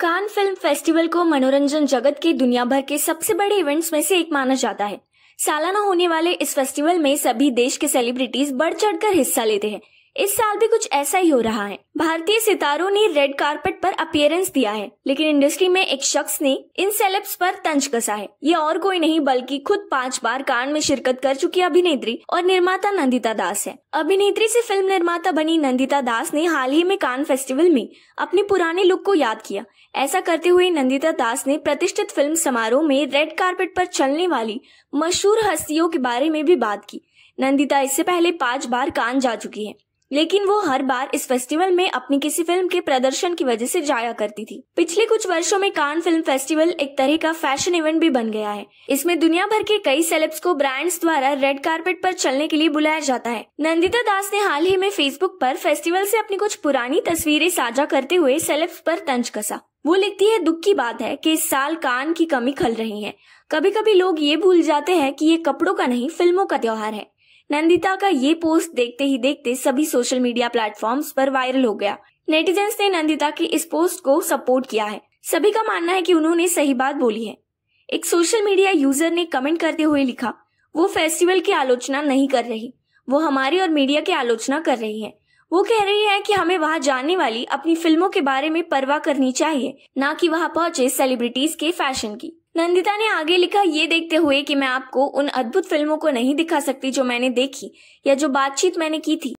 Cannes film festival को मनोरंजन जगत के दुनिया भर के सबसे बड़े इवेंट्स में से एक माना जाता है सालाना होने वाले इस फेस्टिवल में सभी देश के सेलिब्रिटीज बढ़ चढ़कर हिस्सा लेते हैं इस साल भी कुछ ऐसा ही हो रहा है भारतीय सितारों ने रेड कार्पेट पर अपियरेंस दिया है लेकिन इंडस्ट्री में एक शख्स ने इन सेलेब्स पर तंज कसा है ये और कोई नहीं बल्कि खुद पांच बार कांड में शिरकत कर चुकी अभिनेत्री और निर्माता नंदिता दास है अभिनेत्री से फिल्म निर्माता बनी नंदिता दास ने हाल ही में कान फेस्टिवल में अपने पुराने लुक को याद किया ऐसा करते हुए नंदिता दास ने प्रतिष्ठित फिल्म समारोह में रेड कार्पेट पर चलने वाली मशहूर हस्तियों के बारे में भी बात की नंदिता इससे पहले पांच बार कान जा चुकी है लेकिन वो हर बार इस फेस्टिवल में अपनी किसी फिल्म के प्रदर्शन की वजह से जाया करती थी पिछले कुछ वर्षों में कान फिल्म फेस्टिवल एक तरह का फैशन इवेंट भी बन गया है इसमें दुनिया भर के कई सेलेब्स को ब्रांड्स द्वारा रेड कार्पेट पर चलने के लिए बुलाया जाता है नंदिता दास ने हाल ही में फेसबुक पर फेस्टिवल से अपनी कुछ पुरानी तस्वीरें साझा करते हुए सेलेब्स पर तंज कसा वो लिखती है दुख की बात है कि इस साल कान की कमी खल रही है कभी कभी लोग ये भूल जाते हैं कि ये कपड़ों का नहीं फिल्मों का त्योहार है नंदिता का ये पोस्ट देखते ही देखते सभी सोशल मीडिया प्लेटफॉर्म्स पर वायरल हो गया नेटिजन्स ने नंदिता के इस पोस्ट को सपोर्ट किया है सभी का मानना है कि उन्होंने सही बात बोली है एक सोशल मीडिया यूजर ने कमेंट करते हुए लिखा वो फेस्टिवल की आलोचना नहीं कर रही वो हमारी और मीडिया की आलोचना कर रही है वो कह रही है कि हमें वहाँ जाने वाली अपनी फिल्मों के बारे में परवाह करनी चाहिए ना कि वहाँ पहुँचे सेलिब्रिटीज के फैशन की नंदिता ने आगे लिखा ये देखते हुए कि मैं आपको उन अद्भुत फिल्मों को नहीं दिखा सकती जो मैंने देखी या जो बातचीत मैंने की थी